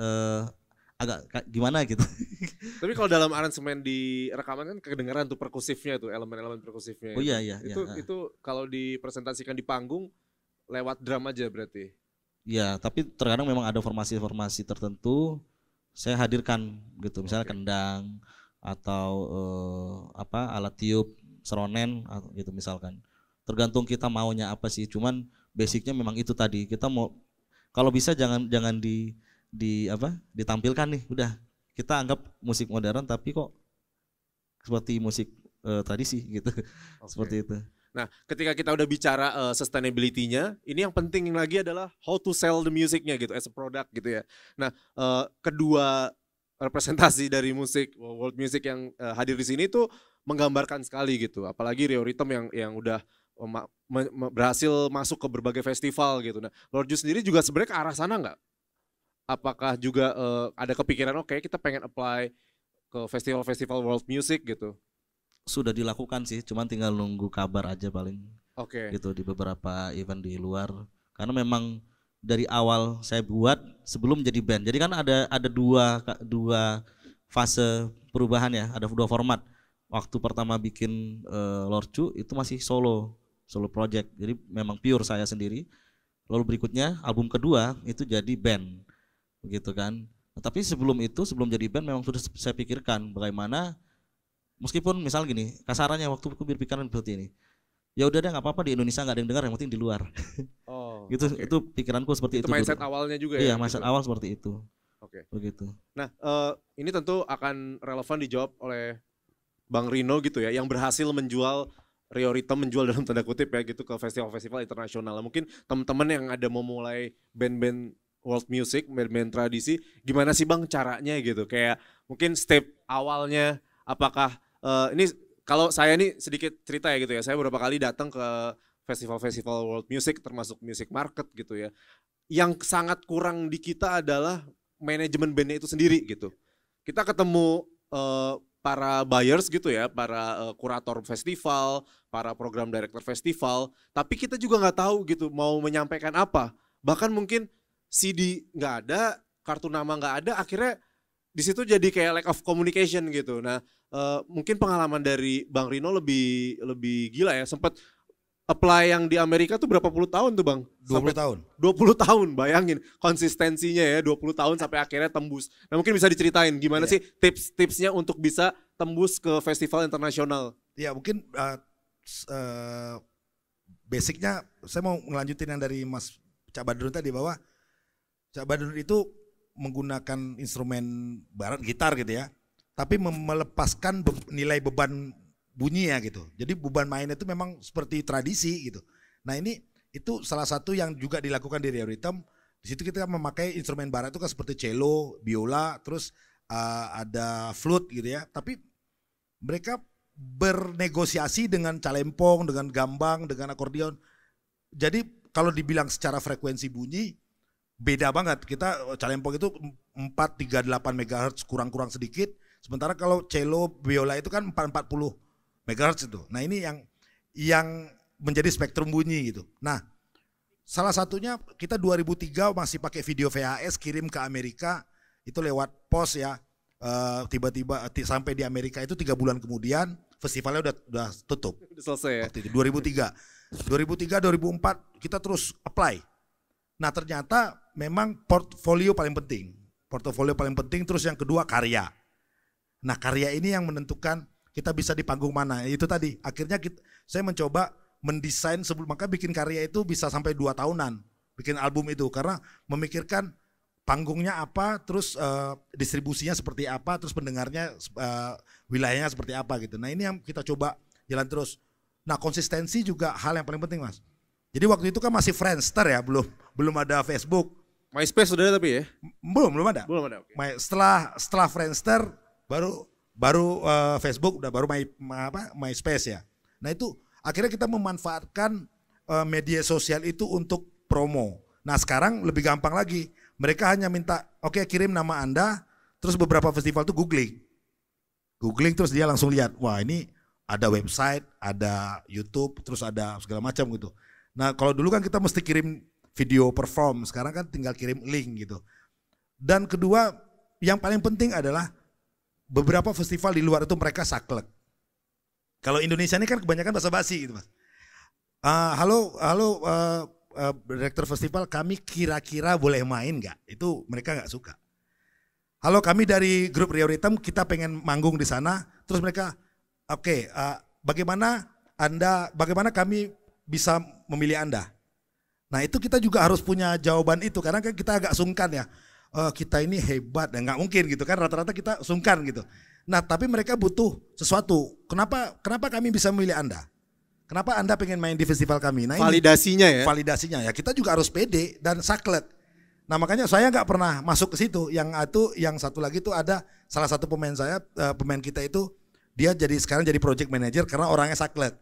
[SPEAKER 2] eh, agak gimana gitu
[SPEAKER 1] tapi kalau dalam aransemen di rekaman kan kedengaran tuh perkusifnya tuh elemen-elemen perkusifnya oh iya gitu. iya itu iya, itu kalau dipresentasikan di panggung lewat drama aja
[SPEAKER 2] berarti Ya tapi terkadang memang ada formasi-formasi tertentu saya hadirkan gitu misalnya kendang atau uh, apa alat tiup seronen atau gitu misalkan tergantung kita maunya apa sih cuman basicnya memang itu tadi kita mau kalau bisa jangan jangan di di apa ditampilkan nih udah kita anggap musik modern tapi kok seperti musik uh, tradisi gitu okay. seperti itu
[SPEAKER 1] Nah, ketika kita udah bicara uh, sustainability-nya, ini yang penting lagi adalah how to sell the music-nya gitu as a product gitu ya. Nah, uh, kedua representasi dari musik world music yang uh, hadir di sini tuh menggambarkan sekali gitu. Apalagi Rio Rhythm yang yang udah ma ma ma berhasil masuk ke berbagai festival gitu. Nah, Lord Ju sendiri juga sebenarnya ke arah sana nggak? Apakah juga uh, ada kepikiran oke oh, okay, kita pengen apply ke festival-festival world music gitu?
[SPEAKER 2] sudah dilakukan sih, cuman tinggal nunggu kabar aja paling. Oke. Okay. Gitu di beberapa event di luar. Karena memang dari awal saya buat sebelum jadi band. Jadi kan ada ada dua dua fase perubahan ya, ada dua format. Waktu pertama bikin uh, eh, Lorcu itu masih solo, solo project. Jadi memang pure saya sendiri. Lalu berikutnya album kedua itu jadi band. Begitu kan. tapi sebelum itu, sebelum jadi band memang sudah saya pikirkan bagaimana meskipun misal gini kasarannya waktu aku berpikiran seperti ini ya udah deh nggak apa-apa di Indonesia nggak ada yang dengar yang penting di luar oh, Gitu okay. itu pikiranku seperti itu, itu mindset dulu. awalnya juga ya? iya, ya mindset gitu. awal seperti itu oke okay. begitu
[SPEAKER 1] nah uh, ini tentu akan relevan dijawab oleh Bang Rino gitu ya yang berhasil menjual Rio menjual dalam tanda kutip ya gitu ke festival-festival internasional mungkin teman-teman yang ada mau mulai band-band world music band-band tradisi gimana sih bang caranya gitu kayak mungkin step awalnya apakah uh, ini kalau saya ini sedikit cerita ya gitu ya. Saya beberapa kali datang ke festival-festival world music termasuk music market gitu ya. Yang sangat kurang di kita adalah manajemen bandnya itu sendiri gitu. Kita ketemu uh, para buyers gitu ya, para uh, kurator festival, para program director festival, tapi kita juga nggak tahu gitu mau menyampaikan apa. Bahkan mungkin CD nggak ada, kartu nama nggak ada, akhirnya di situ jadi kayak lack of communication gitu. Nah, uh, mungkin pengalaman dari Bang Rino lebih lebih gila ya. Sempat apply yang di Amerika tuh berapa puluh tahun tuh Bang? 20 sampai tahun. 20 tahun, bayangin konsistensinya ya 20 tahun sampai akhirnya tembus. Nah, mungkin bisa diceritain gimana yeah. sih tips-tipsnya untuk bisa tembus ke festival internasional?
[SPEAKER 3] Ya, yeah, mungkin uh, uh, basicnya saya mau ngelanjutin yang dari Mas Cak Badrun tadi bahwa Cak Badrun itu menggunakan instrumen barat gitar gitu ya tapi melepaskan be nilai beban bunyi ya gitu jadi beban mainnya itu memang seperti tradisi gitu nah ini itu salah satu yang juga dilakukan di Rio Rhythm di situ kita memakai instrumen barat itu kan seperti cello biola terus uh, ada flute gitu ya tapi mereka bernegosiasi dengan calempong dengan gambang dengan akordeon jadi kalau dibilang secara frekuensi bunyi beda banget. Kita oh, calempong itu 438 MHz kurang-kurang sedikit. Sementara kalau cello, biola itu kan 440 MHz itu. Nah, ini yang yang menjadi spektrum bunyi gitu. Nah, salah satunya kita 2003 masih pakai video VHS kirim ke Amerika itu lewat pos ya. Eh, tiba-tiba uh, sampai di Amerika itu tiga bulan kemudian festivalnya udah udah tutup. Udah selesai ya. Waktu itu 2003. 2003 2004 kita terus apply. Nah, ternyata memang portfolio paling penting. Portfolio paling penting terus yang kedua karya. Nah, karya ini yang menentukan kita bisa di panggung mana. Itu tadi akhirnya kita, saya mencoba mendesain sebelum maka bikin karya itu bisa sampai dua tahunan bikin album itu karena memikirkan panggungnya apa, terus uh, distribusinya seperti apa, terus pendengarnya uh, wilayahnya seperti apa gitu. Nah, ini yang kita coba jalan terus. Nah, konsistensi juga hal yang paling penting, Mas. Jadi waktu itu kan masih Friendster ya, belum belum ada Facebook. MySpace sudah ada tapi ya? Belum, belum ada. Belum ada. Okay. My, setelah setelah Friendster baru baru uh, Facebook udah baru My, my apa MySpace ya. Nah itu akhirnya kita memanfaatkan uh, media sosial itu untuk promo. Nah sekarang lebih gampang lagi. Mereka hanya minta oke okay, kirim nama anda, terus beberapa festival tuh googling, googling terus dia langsung lihat wah ini ada website, ada YouTube, terus ada segala macam gitu. Nah kalau dulu kan kita mesti kirim video perform. Sekarang kan tinggal kirim link gitu. Dan kedua, yang paling penting adalah beberapa festival di luar itu mereka saklek. Kalau Indonesia ini kan kebanyakan bahasa basi gitu mas. Uh, halo, halo uh, uh, direktur festival, kami kira-kira boleh main nggak? Itu mereka nggak suka. Halo, kami dari grup Rio Ritem, kita pengen manggung di sana. Terus mereka, oke, okay, uh, eh, bagaimana anda, bagaimana kami bisa memilih Anda? Nah itu kita juga harus punya jawaban itu karena kan kita agak sungkan ya. Oh, kita ini hebat ya nggak mungkin gitu kan rata-rata kita sungkan gitu. Nah tapi mereka butuh sesuatu. Kenapa kenapa kami bisa memilih anda? Kenapa anda pengen main di festival kami? Nah, validasinya ya. Validasinya ya kita juga harus pede dan saklek. Nah makanya saya nggak pernah masuk ke situ. Yang itu yang satu lagi itu ada salah satu pemain saya eh, pemain kita itu dia jadi sekarang jadi project manager karena orangnya saklek.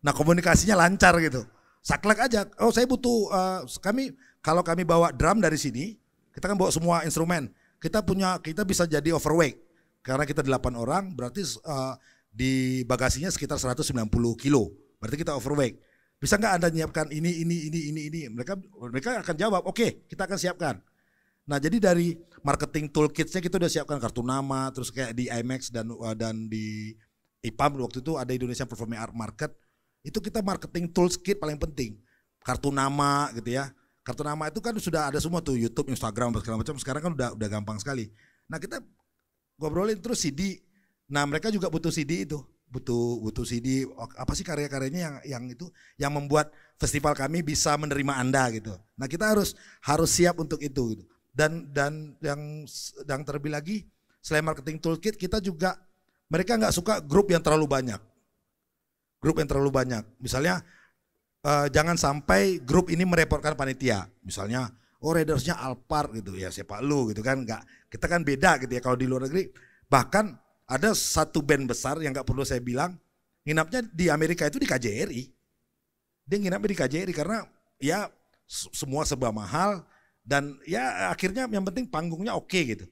[SPEAKER 3] Nah komunikasinya lancar gitu saklek aja. Oh saya butuh uh, kami kalau kami bawa drum dari sini, kita kan bawa semua instrumen. Kita punya kita bisa jadi overweight karena kita delapan orang berarti uh, di bagasinya sekitar 190 kilo. Berarti kita overweight. Bisa nggak anda menyiapkan ini ini ini ini ini? Mereka mereka akan jawab, oke okay, kita akan siapkan. Nah jadi dari marketing toolkitnya kita udah siapkan kartu nama, terus kayak di IMAX dan eh, dan di IPAM waktu itu ada Indonesia Performing Art Market itu kita marketing tools kit paling penting. Kartu nama gitu ya. Kartu nama itu kan sudah ada semua tuh YouTube, Instagram, segala macam. Sekarang kan udah udah gampang sekali. Nah kita ngobrolin terus CD. Nah mereka juga butuh CD itu butuh butuh CD apa sih karya-karyanya yang yang itu yang membuat festival kami bisa menerima anda gitu. Nah kita harus harus siap untuk itu gitu. dan dan yang yang terlebih lagi selain marketing toolkit kita juga mereka nggak suka grup yang terlalu banyak grup yang terlalu banyak. Misalnya uh, jangan sampai grup ini merepotkan panitia. Misalnya oh raidersnya Alphard gitu ya siapa lu gitu kan nggak kita kan beda gitu ya kalau di luar negeri bahkan ada satu band besar yang nggak perlu saya bilang nginapnya di Amerika itu di KJRI dia nginapnya di KJRI karena ya semua sebuah mahal dan ya akhirnya yang penting panggungnya oke gitu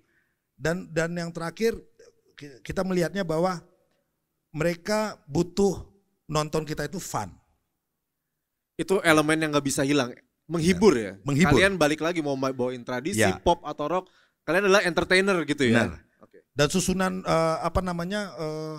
[SPEAKER 3] dan dan yang terakhir kita melihatnya bahwa mereka butuh nonton kita itu fun. Itu elemen yang gak bisa hilang, menghibur ya. ya. Menghibur.
[SPEAKER 1] Kalian balik lagi mau bawain tradisi ya. pop atau rock, kalian adalah entertainer gitu ya. Nah.
[SPEAKER 3] Okay. Dan susunan uh, apa namanya uh,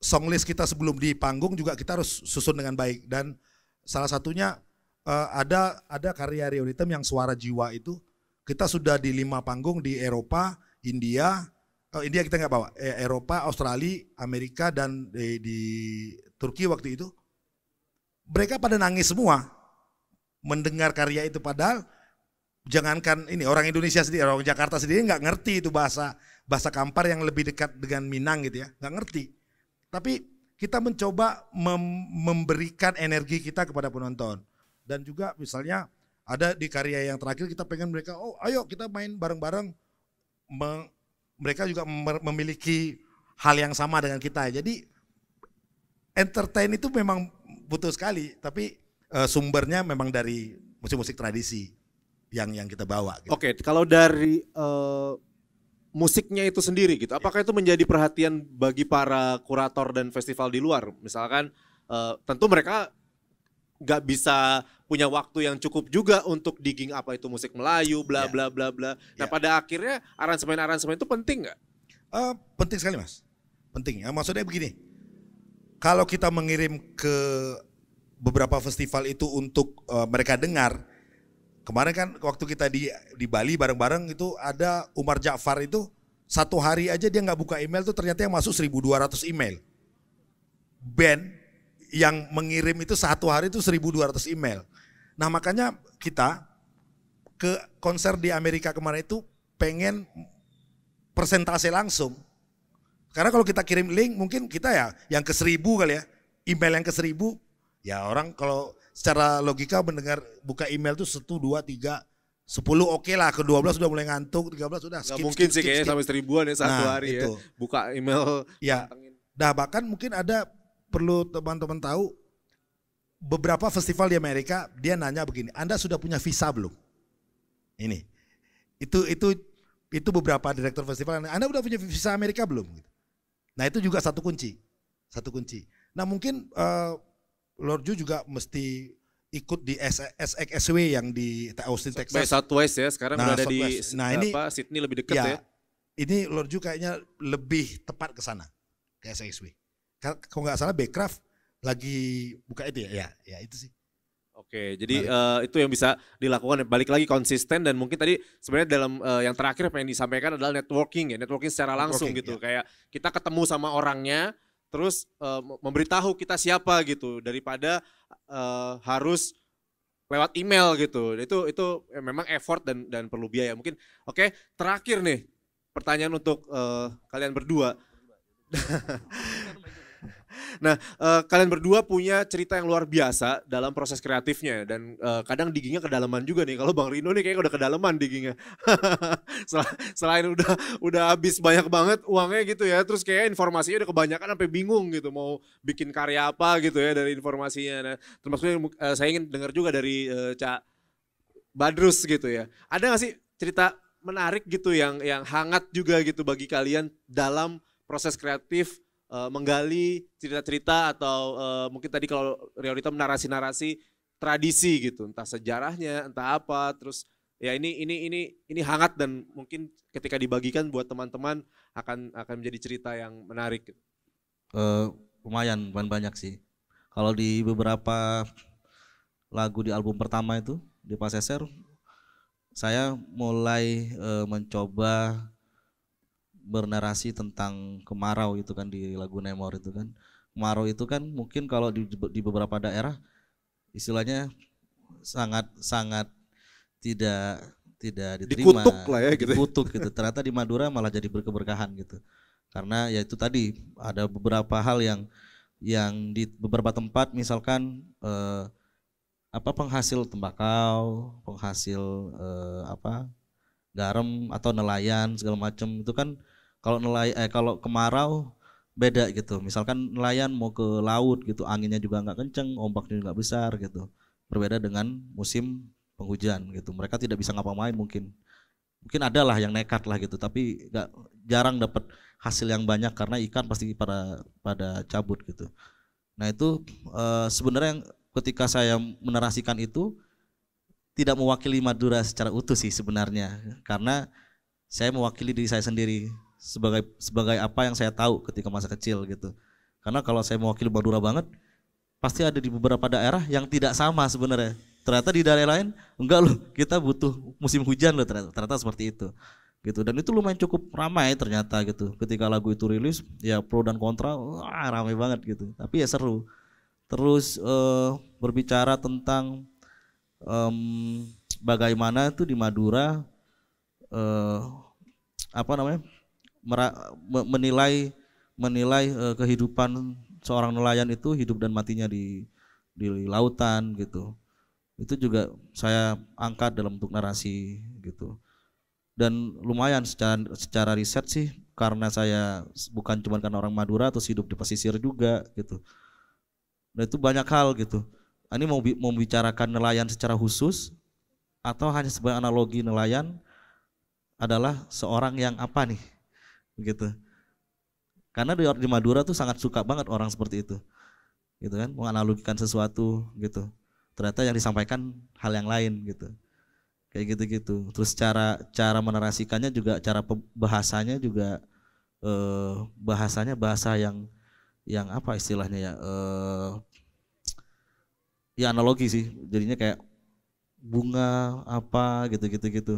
[SPEAKER 3] song list kita sebelum di panggung juga kita harus susun dengan baik dan salah satunya uh, ada ada karya Rio yang suara jiwa itu kita sudah di lima panggung di Eropa, India, uh, India kita nggak bawa, eh, Eropa, Australia, Amerika dan di, di Turki waktu itu. Mereka pada nangis semua mendengar karya itu padahal jangankan ini orang Indonesia sendiri, orang Jakarta sendiri nggak ngerti itu bahasa bahasa Kampar yang lebih dekat dengan Minang gitu ya, nggak ngerti. Tapi kita mencoba mem memberikan energi kita kepada penonton dan juga misalnya ada di karya yang terakhir kita pengen mereka oh ayo kita main bareng-bareng mereka juga memiliki hal yang sama dengan kita jadi entertain itu memang butuh sekali, tapi uh, sumbernya memang dari musik-musik tradisi yang yang kita bawa. Gitu.
[SPEAKER 1] Oke, okay, kalau dari uh, musiknya itu sendiri gitu, apakah itu menjadi perhatian bagi para kurator dan festival di luar? Misalkan uh, tentu mereka nggak bisa punya waktu yang cukup juga untuk digging apa itu musik Melayu, bla ya. bla bla bla. Nah yeah. pada akhirnya aransemen-aransemen itu penting nggak?
[SPEAKER 3] Uh, penting sekali mas, penting. Ya, maksudnya begini, kalau kita mengirim ke beberapa festival itu untuk uh, mereka dengar, kemarin kan waktu kita di di Bali bareng-bareng itu ada Umar Ja'far itu satu hari aja dia nggak buka email tuh ternyata yang masuk 1.200 email. Band yang mengirim itu satu hari itu 1.200 email. Nah makanya kita ke konser di Amerika kemarin itu pengen persentase langsung karena kalau kita kirim link mungkin kita ya yang ke seribu kali ya. Email yang ke seribu. Ya orang kalau secara logika mendengar buka email tuh satu, dua, tiga, sepuluh oke okay lah. Ke dua belas sudah mulai ngantuk, tiga belas sudah skip, mungkin skip, sih
[SPEAKER 1] kayaknya sampai seribuan ya satu nah, hari ya. itu. ya. Buka email.
[SPEAKER 3] Ya. Nah bahkan mungkin ada perlu teman-teman tahu beberapa festival di Amerika dia nanya begini, Anda sudah punya visa belum? Ini, itu itu itu beberapa direktur festival, Anda udah punya visa Amerika belum? Gitu. Nah itu juga satu kunci, satu kunci. Nah mungkin uh, Lord Ju juga mesti ikut di SXSW yang di Austin Texas. By Southwest
[SPEAKER 1] ya, sekarang nah, berada Southwest. di nah, ini, apa, Sydney lebih dekat ya, ya.
[SPEAKER 3] Ini Lord Ju kayaknya lebih tepat ke sana, ke SXSW. Kalau nggak salah Becraft lagi buka itu ya, ya, ya itu sih.
[SPEAKER 1] Oke, jadi uh, itu yang bisa dilakukan balik lagi konsisten dan mungkin tadi sebenarnya dalam uh, yang terakhir yang disampaikan adalah networking ya, networking secara langsung networking, iya. gitu. Ya. Kayak kita ketemu sama orangnya, terus uh, memberitahu kita siapa gitu daripada uh, harus lewat email gitu. Itu itu memang effort dan dan perlu biaya mungkin. Oke, terakhir nih pertanyaan untuk uh, kalian berdua. Nah, uh, kalian berdua punya cerita yang luar biasa dalam proses kreatifnya ya, dan uh, kadang diginya kedalaman juga nih. Kalau Bang Rino nih kayaknya udah kedalaman diginya. Sel selain udah udah habis banyak banget uangnya gitu ya, terus kayak informasinya udah kebanyakan sampai bingung gitu mau bikin karya apa gitu ya dari informasinya. Nah, termasuk uh, saya ingin dengar juga dari uh, Cak Badrus gitu ya. Ada gak sih cerita menarik gitu yang yang hangat juga gitu bagi kalian dalam proses kreatif uh, menggali cerita-cerita atau uh, mungkin tadi kalau Riorita menarasi-narasi tradisi gitu, entah sejarahnya, entah apa, terus ya ini ini ini ini hangat dan mungkin ketika dibagikan buat teman-teman akan akan menjadi cerita yang menarik.
[SPEAKER 2] Uh, lumayan, lumayan banyak sih. Kalau di beberapa lagu di album pertama itu di seser saya mulai uh, mencoba bernarasi tentang kemarau itu kan di lagu Nemor itu kan. Kemarau itu kan mungkin kalau di, di beberapa daerah istilahnya sangat sangat tidak tidak diterima. Dikutuk lah ya gitu. Ya. Dikutuk gitu. Ternyata di Madura malah jadi berkeberkahan gitu. Karena ya itu tadi ada beberapa hal yang yang di beberapa tempat misalkan eh, apa penghasil tembakau, penghasil eh, apa garam atau nelayan segala macam itu kan kalau nelay eh kalau kemarau beda gitu. Misalkan nelayan mau ke laut gitu, anginnya juga nggak kenceng, ombaknya juga besar gitu. Berbeda dengan musim penghujan gitu. Mereka tidak bisa ngapa-ngapain mungkin. Mungkin ada lah yang nekat lah gitu, tapi nggak jarang dapat hasil yang banyak karena ikan pasti pada pada cabut gitu. Nah itu e, sebenarnya yang ketika saya menerasikan itu tidak mewakili Madura secara utuh sih sebenarnya karena saya mewakili diri saya sendiri sebagai sebagai apa yang saya tahu ketika masa kecil gitu. Karena kalau saya mewakili Madura banget, pasti ada di beberapa daerah yang tidak sama sebenarnya. Ternyata di daerah lain enggak loh, kita butuh musim hujan loh ternyata, ternyata seperti itu. Gitu dan itu lumayan cukup ramai ternyata gitu. Ketika lagu itu rilis, ya pro dan kontra wah, ramai banget gitu. Tapi ya seru. Terus uh, berbicara tentang um, bagaimana itu di Madura uh, apa namanya menilai menilai eh, kehidupan seorang nelayan itu hidup dan matinya di di lautan gitu itu juga saya angkat dalam bentuk narasi gitu dan lumayan secara secara riset sih karena saya bukan cuma karena orang Madura atau hidup di pesisir juga gitu dan nah, itu banyak hal gitu nah, ini mau membicarakan nelayan secara khusus atau hanya sebagai analogi nelayan adalah seorang yang apa nih gitu karena di, di Madura tuh sangat suka banget orang seperti itu gitu kan menganalogikan sesuatu gitu ternyata yang disampaikan hal yang lain gitu kayak gitu-gitu terus cara cara menarasikannya juga cara bahasanya juga eh, bahasanya bahasa yang yang apa istilahnya ya eh, ya analogi sih jadinya kayak bunga apa gitu-gitu gitu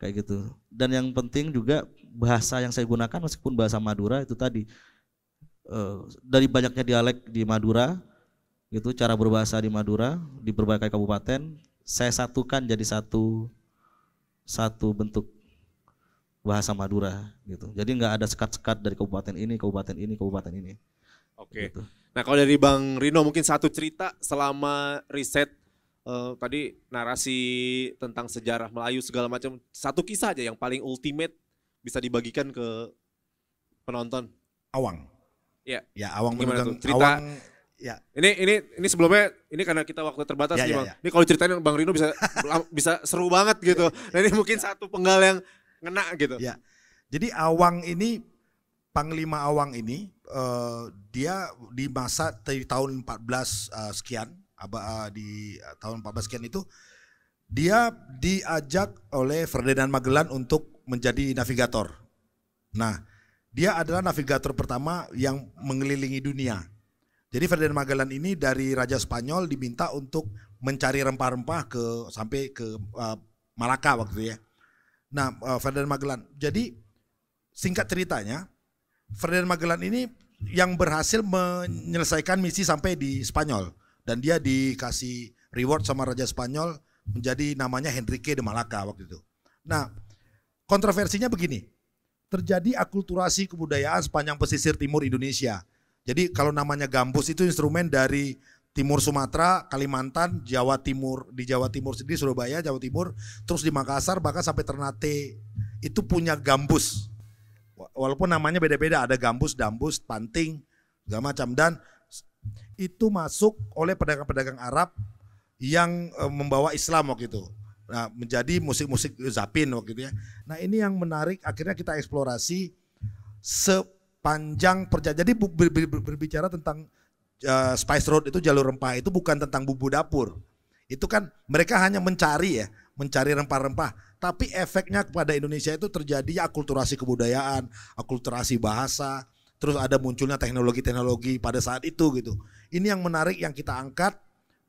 [SPEAKER 2] kayak gitu dan yang penting juga bahasa yang saya gunakan meskipun bahasa Madura itu tadi eh, dari banyaknya dialek di Madura itu cara berbahasa di Madura di berbagai kabupaten saya satukan jadi satu satu bentuk bahasa Madura gitu. Jadi nggak ada sekat-sekat dari kabupaten ini, kabupaten ini, kabupaten ini. Oke. Gitu.
[SPEAKER 1] Nah kalau dari Bang Rino mungkin satu cerita selama riset uh, tadi narasi tentang sejarah Melayu segala macam satu kisah aja yang paling ultimate bisa dibagikan ke penonton?
[SPEAKER 3] Awang. ya Ya, Awang Gimana tuh cerita Awang Ya.
[SPEAKER 1] Ini ini ini sebelumnya ini karena kita waktu terbatas ya, nih, ya, Bang. Ya. Ini kalau ceritain Bang Rino bisa bisa seru
[SPEAKER 3] banget gitu. Ya. Nah, ini mungkin satu penggal yang ngena gitu. Ya. Jadi Awang ini Panglima Awang ini uh, dia di masa dari tahun 14 uh, eh, sekian aba, uh, di uh, tahun 14 sekian itu dia diajak oleh Ferdinand Magellan untuk menjadi navigator. Nah, dia adalah navigator pertama yang mengelilingi dunia. Jadi Ferdinand Magellan ini dari Raja Spanyol diminta untuk mencari rempah-rempah ke sampai ke uh, Malaka waktu itu ya. Nah, uh, Ferdinand Magellan. Jadi singkat ceritanya, Ferdinand Magellan ini yang berhasil menyelesaikan misi sampai di Spanyol dan dia dikasih reward sama Raja Spanyol menjadi namanya Henrique de Malaka waktu itu. Nah, Kontroversinya begini, terjadi akulturasi kebudayaan sepanjang pesisir timur Indonesia. Jadi kalau namanya gambus itu instrumen dari Timur Sumatera, Kalimantan, Jawa Timur, di Jawa Timur sendiri Surabaya, Jawa Timur, terus di Makassar bahkan sampai Ternate itu punya gambus. Walaupun namanya beda-beda, ada gambus, dambus, panting, segala macam dan itu masuk oleh pedagang-pedagang Arab yang eh, membawa Islam waktu itu. Nah, menjadi musik-musik Zapin waktu itu ya. Nah ini yang menarik akhirnya kita eksplorasi sepanjang perjalanan. Jadi berbicara tentang uh, Spice Road itu jalur rempah itu bukan tentang bumbu dapur. Itu kan mereka hanya mencari ya, mencari rempah-rempah. Tapi efeknya kepada Indonesia itu terjadi ya akulturasi kebudayaan, akulturasi bahasa, terus ada munculnya teknologi-teknologi pada saat itu gitu. Ini yang menarik yang kita angkat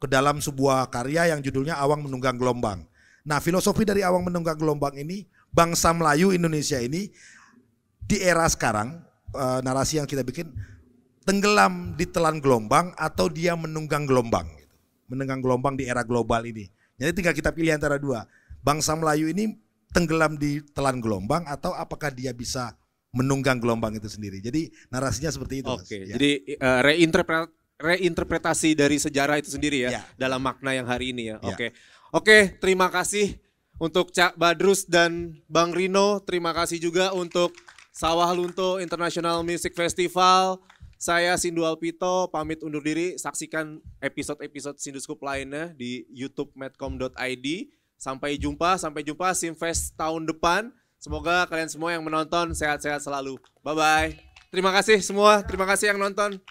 [SPEAKER 3] ke dalam sebuah karya yang judulnya Awang Menunggang Gelombang. Nah, filosofi dari Awang Menunggang Gelombang ini bangsa Melayu Indonesia ini di era sekarang uh, narasi yang kita bikin tenggelam ditelan gelombang atau dia menunggang gelombang gitu. Menunggang gelombang di era global ini. Jadi tinggal kita pilih antara dua. Bangsa Melayu ini tenggelam di telan gelombang atau apakah dia bisa menunggang gelombang itu sendiri. Jadi narasinya seperti itu. Oke. Okay, ya. Jadi uh, eh, reinterpret reinterpretasi
[SPEAKER 1] dari sejarah itu sendiri ya, ya. dalam makna yang hari ini ya. Oke. Ya. Oke, okay, terima kasih untuk Cak Badrus dan Bang Rino, terima kasih juga untuk Sawah Lunto International Music Festival. Saya Sindu Alpito, pamit undur diri. Saksikan episode-episode Sinduskop lainnya di YouTube medcom.id. Sampai jumpa, sampai jumpa Simfest tahun depan. Semoga kalian semua yang menonton sehat-sehat selalu. Bye-bye. Terima kasih semua, terima kasih yang nonton.